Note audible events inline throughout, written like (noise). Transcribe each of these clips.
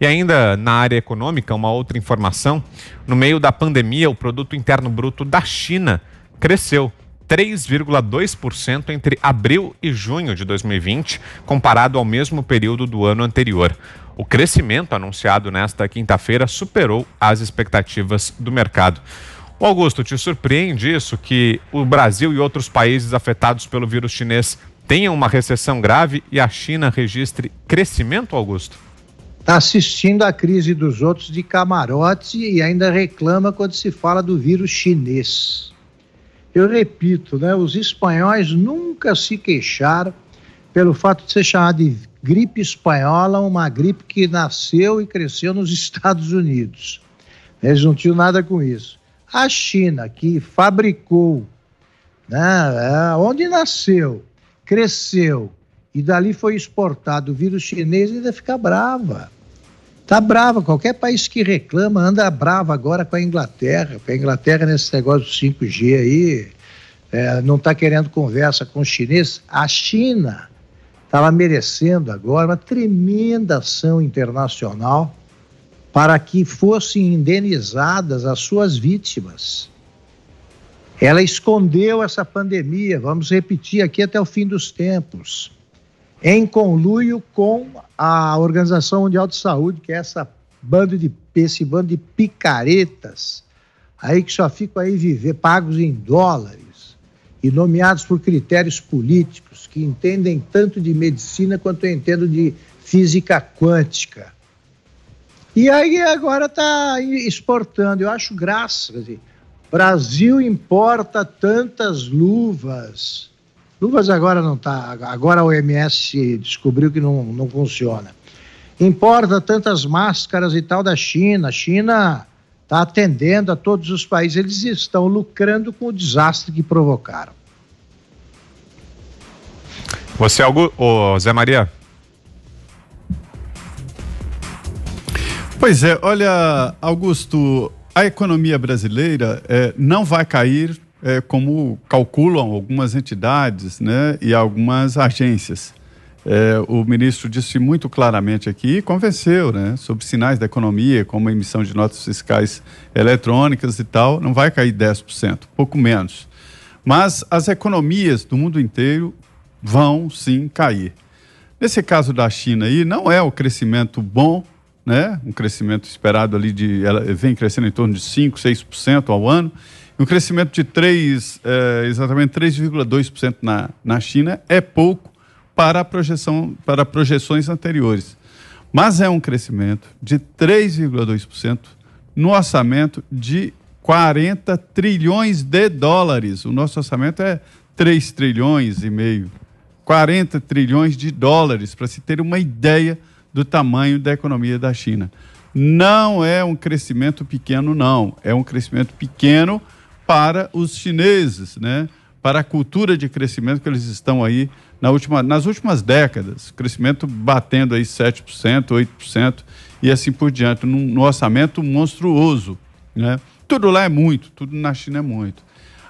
E ainda na área econômica, uma outra informação: no meio da pandemia, o produto interno bruto da China cresceu 3,2% entre abril e junho de 2020, comparado ao mesmo período do ano anterior. O crescimento anunciado nesta quinta-feira superou as expectativas do mercado. O Augusto, te surpreende isso que o Brasil e outros países afetados pelo vírus chinês tenham uma recessão grave e a China registre crescimento, Augusto? está assistindo à crise dos outros de camarote e ainda reclama quando se fala do vírus chinês. Eu repito, né, os espanhóis nunca se queixaram pelo fato de ser chamada de gripe espanhola, uma gripe que nasceu e cresceu nos (laughs) Estados Unidos. Eles não tinham nada com isso. A China, que fabricou, né, é, onde nasceu, cresceu e dali foi exportado o vírus chinês, ainda fica brava. Tá brava, qualquer país que reclama anda brava agora com a Inglaterra, porque a Inglaterra nesse negócio do 5G aí é, não está querendo conversa com os chineses. A China estava merecendo agora uma tremenda ação internacional para que fossem indenizadas as suas vítimas. Ela escondeu essa pandemia, vamos repetir aqui até o fim dos tempos em conluio com a Organização Mundial de Saúde, que é essa bando de esse bando de picaretas aí que só ficam aí viver pagos em dólares e nomeados por critérios políticos que entendem tanto de medicina quanto eu entendo de física quântica. E aí agora está exportando. Eu acho graça. Brasil importa tantas luvas Luvas agora não está. Agora a OMS descobriu que não, não funciona. Importa tantas máscaras e tal da China. A China está atendendo a todos os países. Eles estão lucrando com o desastre que provocaram. Você, algo, oh, Zé Maria? Pois é, olha, Augusto, a economia brasileira é, não vai cair é, como calculam algumas entidades né, e algumas agências. É, o ministro disse muito claramente aqui e convenceu né, sobre sinais da economia, como a emissão de notas fiscais eletrônicas e tal, não vai cair 10%, pouco menos. Mas as economias do mundo inteiro vão sim cair. Nesse caso da China aí, não é o crescimento bom, né? Um crescimento esperado ali de. Ela vem crescendo em torno de 5%, 6% ao ano um crescimento de 3, é, eh, exatamente 3,2% na, na China é pouco para, a projeção, para projeções anteriores. Mas é um crescimento de 3,2% no orçamento de 40 trilhões de dólares. O nosso orçamento é 3 trilhões e meio. 40 trilhões de dólares, para se ter uma ideia do tamanho da economia da China. Não é um crescimento pequeno, não. É um crescimento pequeno para os chineses, né? para a cultura de crescimento que eles estão aí na última, nas últimas décadas. Crescimento batendo aí 7%, 8% e assim por diante, num, num orçamento monstruoso. Né? Tudo lá é muito, tudo na China é muito.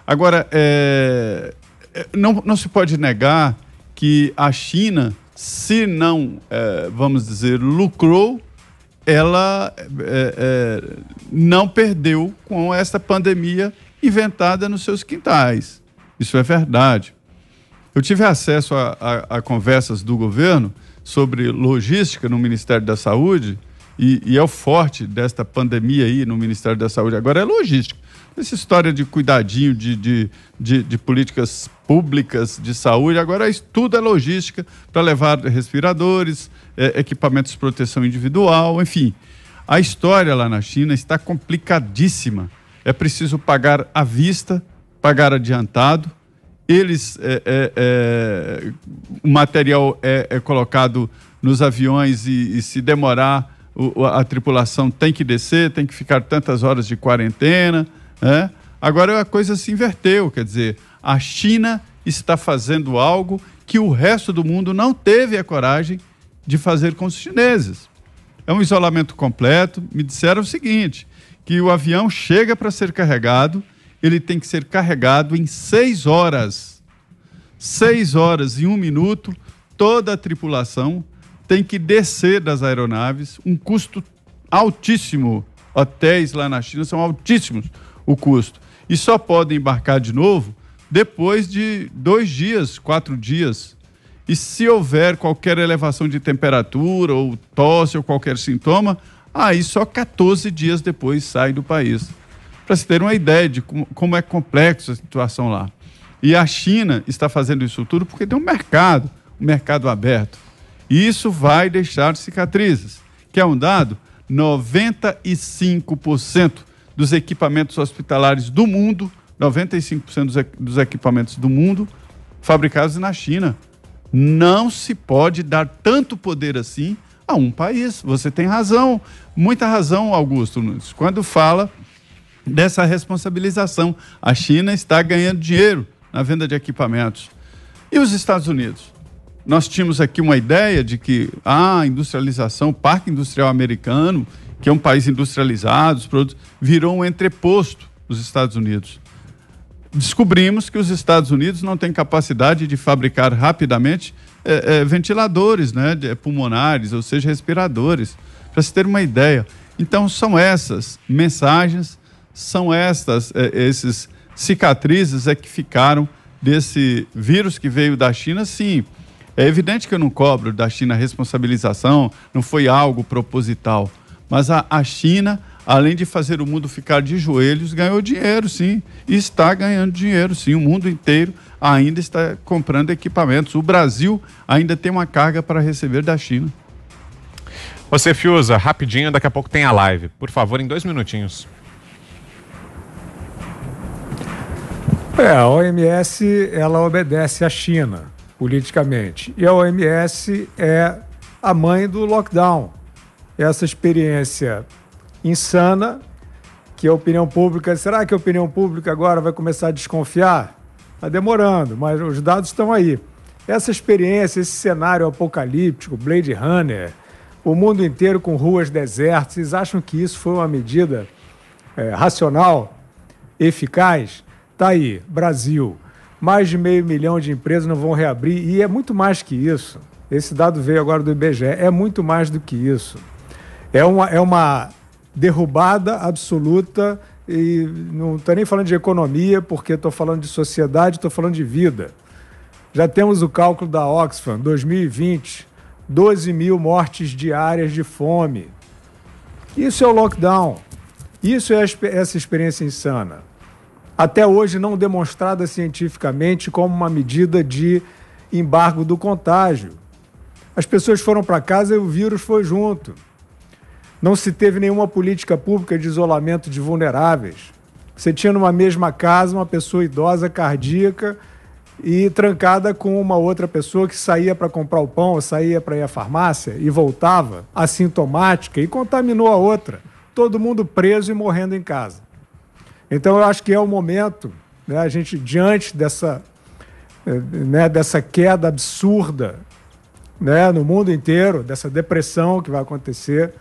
Agora, é, é não, não se pode negar que a China, se não, é, vamos dizer, lucrou, ela é, é não perdeu com essa pandemia inventada nos seus quintais. Isso é verdade. Eu tive acesso a, a, a conversas do governo sobre logística no Ministério da Saúde, e, e, é o forte desta pandemia aí no Ministério da Saúde agora, é logística. Essa história de cuidadinho, de, de, de, de políticas públicas de saúde, agora tudo é logística para levar respiradores, é, equipamentos de proteção individual, enfim. A história lá na China está complicadíssima é preciso pagar à vista, pagar adiantado. Eles, é, é, é, o material é, é colocado nos aviões e, e se demorar, o, a tripulação tem que descer, tem que ficar tantas horas de quarentena. Né? Agora a coisa se inverteu, quer dizer, a China está fazendo algo que o resto do mundo não teve a coragem de fazer com os chineses. É um isolamento completo. Me disseram o seguinte: que o avião chega para ser carregado, ele tem que ser carregado em seis horas. Seis horas e um minuto, toda a tripulação tem que descer das aeronaves, um custo altíssimo. Hotéis lá na China são altíssimos o custo. E só podem embarcar de novo depois de dois dias, quatro dias. E se houver qualquer elevação de temperatura, ou tosse, ou qualquer sintoma, Aí só 14 dias depois sai do país. Para se ter uma ideia de como é complexa a situação lá. E a China está fazendo isso tudo porque tem um mercado, um mercado aberto. E isso vai deixar cicatrizes, que é um dado 95% dos equipamentos hospitalares do mundo, 95% dos equipamentos do mundo fabricados na China. Não se pode dar tanto poder assim a um país. Você tem razão, muita razão, Augusto Nunes, quando fala dessa responsabilização. A China está ganhando dinheiro na venda de equipamentos. E os Estados Unidos? Nós tínhamos aqui uma ideia de que ah, a industrialização, o parque industrial americano, que é um país industrializado, os produtos, virou um entreposto os Estados Unidos. Descobrimos que os Estados Unidos não têm capacidade de fabricar rapidamente é, é, ventiladores né, pulmonares, ou seja, respiradores, para se ter uma ideia. Então, são essas mensagens, são estas, é, esses cicatrizes é que ficaram desse vírus que veio da China, sim. É evidente que eu não cobro da China responsabilização, não foi algo proposital, mas a, a China além de fazer o mundo ficar de joelhos, ganhou dinheiro, sim. está ganhando dinheiro, sim. O mundo inteiro ainda está comprando equipamentos. O Brasil ainda tem uma carga para receber da China. Você, Fiuza, rapidinho, daqui a pouco tem a live. Por favor, em dois minutinhos. É, a OMS, ela obedece à China politicamente. E a OMS é a mãe do lockdown. Essa experiência insana, que a opinião pública. Será que a opinião pública agora vai começar a desconfiar? Está demorando, mas os dados estão aí. Essa experiência, esse cenário apocalíptico, Blade Runner, o mundo inteiro com ruas desertas, vocês acham que isso foi uma medida é, racional, eficaz? Está aí, Brasil. Mais de meio milhão de empresas não vão reabrir e é muito mais que isso. Esse dado veio agora do IBGE, é muito mais do que isso. É uma, é uma derrubada absoluta e não estou nem falando de economia, porque estou falando de sociedade, estou falando de vida. Já temos o cálculo da Oxfam, 2020, 12 mil mortes diárias de fome. Isso é o lockdown. Isso é essa experiência insana. Até hoje não demonstrada cientificamente como uma medida de embargo do contágio. As pessoas foram para casa e o vírus foi junto. Não se teve nenhuma política pública de isolamento de vulneráveis. Você tinha numa mesma casa uma pessoa idosa, cardíaca e trancada com uma outra pessoa que saía para comprar o pão, saía para ir à farmácia e voltava assintomática e contaminou a outra. Todo mundo preso e morrendo em casa. Então eu acho que é o momento, né, a gente diante dessa eh, né, dessa queda absurda, né, no mundo inteiro, dessa depressão que vai acontecer,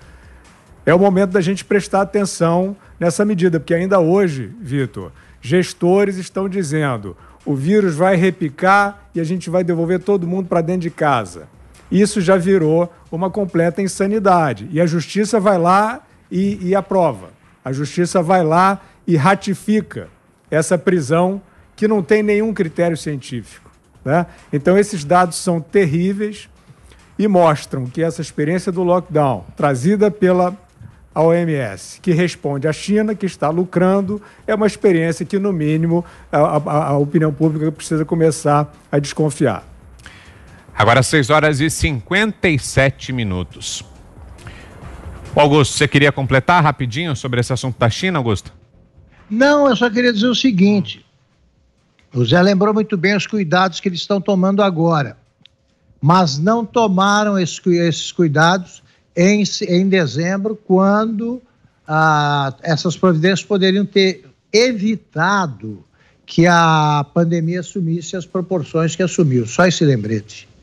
é o momento da gente prestar atenção nessa medida, porque ainda hoje, Vitor, gestores estão dizendo o vírus vai repicar e a gente vai devolver todo mundo para dentro de casa. Isso já virou uma completa insanidade. E a justiça vai lá e, e aprova. A justiça vai lá e ratifica essa prisão que não tem nenhum critério científico. Né? Então, esses dados são terríveis e mostram que essa experiência do lockdown, trazida pela a OMS, que responde à China, que está lucrando, é uma experiência que, no mínimo, a, a, a opinião pública precisa começar a desconfiar. Agora, 6 horas e 57 minutos. Augusto, você queria completar rapidinho sobre esse assunto da China, Augusto? Não, eu só queria dizer o seguinte. O Zé lembrou muito bem os cuidados que eles estão tomando agora, mas não tomaram esses cuidados em, em dezembro, quando ah, essas providências poderiam ter evitado que a pandemia assumisse as proporções que assumiu. Só esse lembrete.